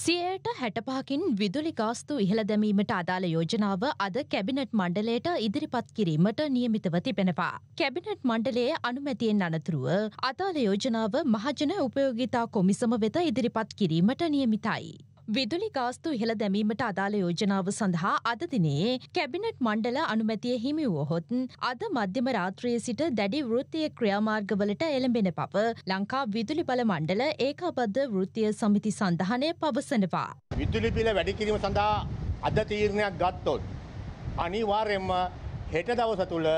සියයට හැටපහකින් විදුලි ගාස්තු ඉහළ දැමීමට අදාළ යෝජනාව අද කැබිනට් මණ්ඩලයට ඉදිරිපත් කිරීමට නියමිතව තිබෙනවා. කැබිනට් මණ්ඩලයේ අනුමැතියෙන් අනතුරුව අදාළ යෝජනාව මහජන උපයෝගිතා කොමිසම වෙත ඉදිරිපත් කිරීමට නියමිතයි. විදුලි ගාස්තු ඉහළ දැමීමට අදාළ යෝජනාව සඳහා අද දිනේ කැබිනට් මණ්ඩල අනුමැතිය හිමි වුවහොත් අද මධ්‍යම රාත්‍රියේ සිට දැඩි වෘත්තීය ක්‍රියාමාර්ගවලට එළඹෙන බව ලංකා විදුලි බල මණ්ඩල ඒකාබද්ධ වෘත්තීය සමිති සඳහනය පවසනවා. විදුලි බිල වැඩි කිරීම සඳහා අද තීරණයක් ගත්තොත් අනිවාර්යයෙන්ම හෙට දවස තුල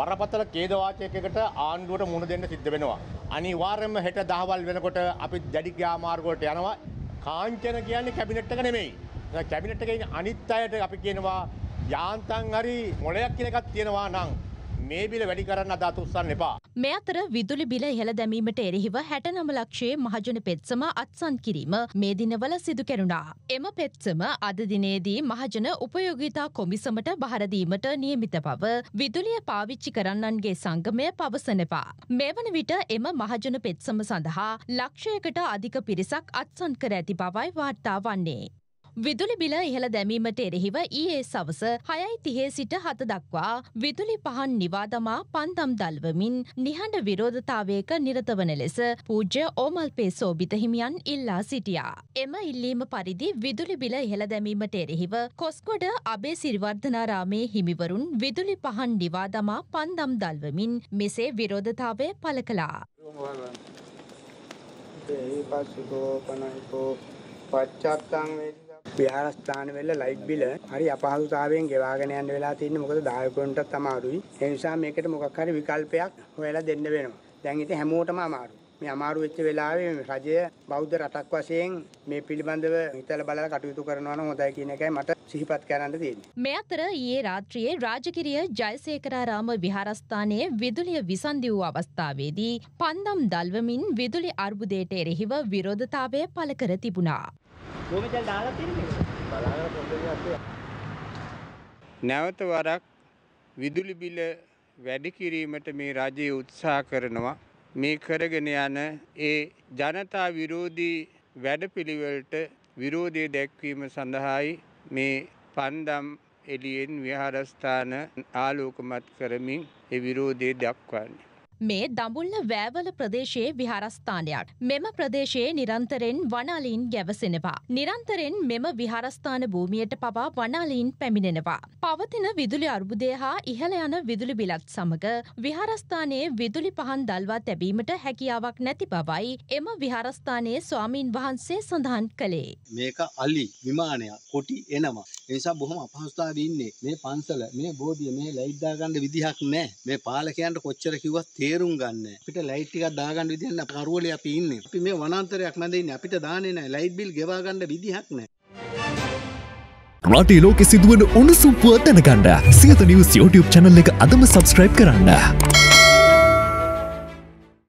බරපතල ඛේදවාචකයකට ආණ්ඩුවට මුහුණ දෙන්න සිද්ධ වෙනවා. අනිවාර්යයෙන්ම හෙට දහවල් වෙනකොට අපි දැඩි ක්‍රියාමාර්ග වලට යනවා. කාංචන කියන්නේ කැබිනට් එක නෙමෙයි. කැබිනට් එකේ අනිත් අයට අපි කියනවා යාන්තම් හරි මොලයක් කියලා එකක් තියෙනවා නම් මේ බිල වැඩි කරන්න අදහස් උස්සන්න එපා. මේ අතර විදුලි බිල ඉහළ දැමීමට එරෙහිව 69 ලක්ෂයේ මහජන පෙත්සම අත්සන් කිරීම මේ දිනවල සිදු කෙරුණා. එම පෙත්සම අද දිනේදී මහජන උපයෝගීතා කොමිසමට බහර දීමට නියමිත බව විදුලිය පාවිච්චි කරන්නන්ගේ සංගමය පවසනවා. මේ වන විට එම මහජන පෙත්සම සඳහා ලක්ෂයකට අධික පිරිසක් අත්සන් කර ඇති බවයි වාර්තා වන්නේ. විදුලි බිල ඉහළ දැමීමට එරෙහිව ඊයේ සවස හයයි තිහේ සිට හත දක්වා විදුලි පහන් නිවාදමා පන්දම් දල්වමින් නිහඬ විරෝධතාවයක නිරතවන ලෙස පූජ්‍ය ඕමල්පේ සෝභිත හිමියන් ඉල්ලා සිටියා. එම ඉල්ලීම පරිදි විදුලි බිල ඉහළ දැමීමට එරෙහිව කොස්කොඩ අබේ සිරිවර්ධනාරාමේ හිමිවරුන් විදුලි පහන් නිවාදමා පන්දම් දල්වමින් මෙසේ විරෝධතාවය පළ කළා. පච්චත්තං වෙච්ච විහාරස්ථාන වල ලයිට් බිල හරි අපහසුතාවයෙන් ගෙවාගෙන යන්න වෙලා තියෙන්නේ මොකද දායකයන්ටත් අමාරුයි. ඒ නිසා මේකට මොකක් හරි විකල්පයක් හොයලා දෙන්න වෙනවා. දැන් ඉතින් හැමෝටම අමාරුයි. මේ අමාරු වෙච්ච වෙලාවේ රජය බෞද්ධ රටක් වශයෙන් මේ පිළිබඳව හිතලා බලලා කටයුතු කරනවා නම් හොඳයි කියන එකයි මට සිහිපත් කරන්න තියෙන්නේ. මේ අතර ඊයේ රාත්‍රියේ රාජගිරිය ජයසේකරාරාම විහාරස්ථානයේ විදුලිය විසන්දි වූ අවස්ථාවේදී පන්දම් දල්වමින් විදුලි අර්බුදයට එරෙහිව විරෝධතාවය පළ කර තිබුණා. නැවත වරක් විදුලි බිල වැඩි කිරීමට මේ රජය උත්සාහ කරනවා මේ කරගෙන යන ඒ ජනතා විරෝධී වැඩපිළිවෙලට විරෝධය දැක්වීම සඳහායි මේ පන්දම් එලියෙන් විහාරස්ථාන ආලෝකමත් කරමින් ඒ විරෝධය දක්වන්නේ. මේ දඹුල්ල වෑවල ප්‍රදේශයේ විහාරස්ථානයක්. මෙම ප්‍රදේශයේ නිරන්තරෙන් වනාලීන් ගැවසෙනවා. නිරන්තරෙන් මෙම විහාරස්ථාන භූමියට පවා වනාලීන් පැමිණෙනවා. පවතින විදුලි අර්බුදය හා ඉහළ යන විදුලි බිලත් සමග විහාරස්ථානයේ විදුලි පහන් දල්වා තැබීමට හැකියාවක් නැති බවයි එම විහාරස්ථානයේ ස්වාමීන් වහන්සේ සඳහන් කළේ. මේක අලි විමානය කොටි එනවා. එනිසා බොහොම අපහසුතාවී ඉන්නේ. මේ පන්සල, මේ බෝධිය, මේ ලයිට් දාගන්න විදිහක් නැහැ. මේ පාලකයන්ට කොච්චර කිව්වත් තේරුම් ගන්න. අපිට ලයිට් ටිකක් දාගන්න විදියක් නැහැ. කරුවලේ අපි ඉන්නේ. අපි මේ වනාන්තරයක් මැද ඉන්නේ. අපිට දාන්නේ නැහැ. ලයිට් බිල් ගෙවා ගන්න විදිහක් නැහැ. රටේ ලෝකෙ සිදුවන උණුසුම් පුව දැනගන්න සියත නිවුස් YouTube channel එක අදම subscribe කරන්න.